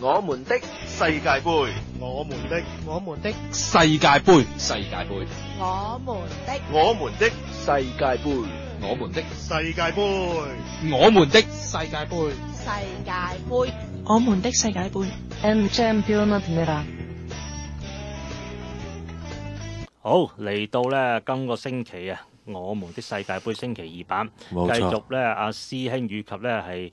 我们的世界杯，我们的我们的世界杯，世界杯，我们的我们的世界杯，我们的世界杯，我们的世界杯，世界杯，我们的世界杯。M. Jam Fuonot Mira。好，嚟到咧今个星期啊，我们的世界杯星期二版，继续咧阿师兄以及咧系。